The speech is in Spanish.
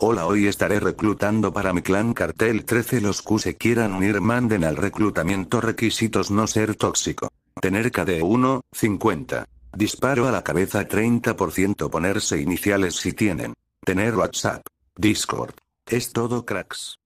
Hola, hoy estaré reclutando para mi clan Cartel 13. Los que se quieran unir manden al reclutamiento requisitos no ser tóxico. Tener KD 1, 50. Disparo a la cabeza 30% ponerse iniciales si tienen. Tener WhatsApp. Discord. Es todo cracks.